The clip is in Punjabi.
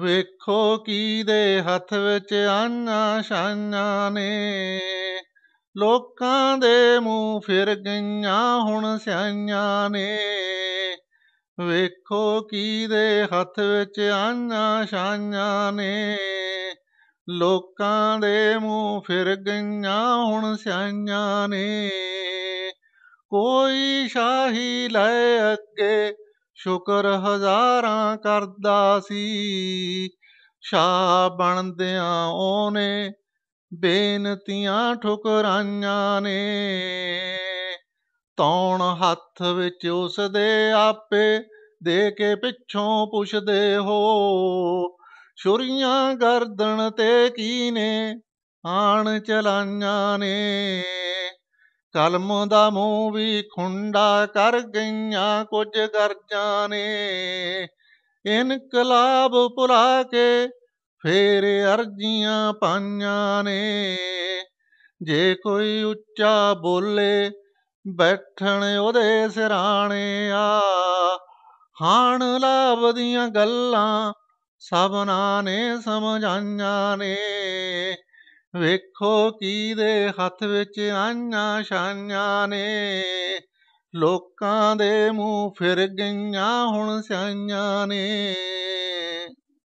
ਵੇਖੋ ਕੀ ਦੇ ਹੱਥ ਵਿੱਚ ਆਨਾ ਸ਼ਾਨਾ ਨੇ ਲੋਕਾਂ ਦੇ ਮੂੰਹ ਫਿਰ ਗਈਆਂ ਹੁਣ ਸਿਆਈਆਂ ਨੇ ਵੇਖੋ ਕੀ ਦੇ ਹੱਥ ਵਿੱਚ ਆਨਾ ਸ਼ਾਨਾ ਨੇ ਲੋਕਾਂ ਦੇ ਮੂੰਹ ਫਿਰ ਗਈਆਂ ਹੁਣ ਸਿਆਈਆਂ ਨੇ ਕੋਈ ਸ਼ਾਹੀ ਲੈ ਅੱਗੇ ਸ਼ੁਕਰ ਹਜ਼ਾਰਾਂ ਕਰਦਾ ਸੀ ਸ਼ਾ ਬਣਦਿਆਂ ਉਹਨੇ ਬੇਨਤੀਆਂ ਠੁਕਰਾਈਆਂ ਨੇ ਤੌਣ ਹੱਥ ਵਿੱਚ ਉਸ ਦੇ ਆਪੇ ਦੇ ਕੇ ਪਿੱਛੋਂ ਪੁੱਛਦੇ ਹੋ ਛੁਰੀਆਂ ਗਰਦਨ ਤੇ ਕੀਨੇ ਆਣ ਚਲਾਈਆਂ ਨੇ ਕਲਮ ਦਾ ਮੂੰਹ ਵੀ ਖੁੰਡਾ ਕਰ ਗਈਆਂ ਕੁਝ ਗਰਜਾਂ ਨੇ ਇਨਕਲਾਬ ਪੁਲਾ ਕੇ ਫੇਰ ਅਰਜ਼ੀਆਂ ਪਾਈਆਂ ਨੇ ਜੇ ਕੋਈ ਉੱਚਾ ਬੋਲੇ ਬੈਠਣ ਉਹਦੇ ਸਿਰਾਣੇ ਆ ਹਾਣ ਲਾਭ ਦੀਆਂ ਗੱਲਾਂ ਸਭਨਾ ਨੇ ਸਮਝਾਈਆਂ ਨੇ ਵੇਖੋ ਕੀ ਦੇ ਹੱਥ ਵਿੱਚ ਆਈਆਂ ਸ਼ਾਈਆਂ ਨੇ ਲੋਕਾਂ ਦੇ ਮੂੰਹ ਫਿਰ ਗਈਆਂ ਹੁਣ ਸਿਆਈਆਂ ਨੇ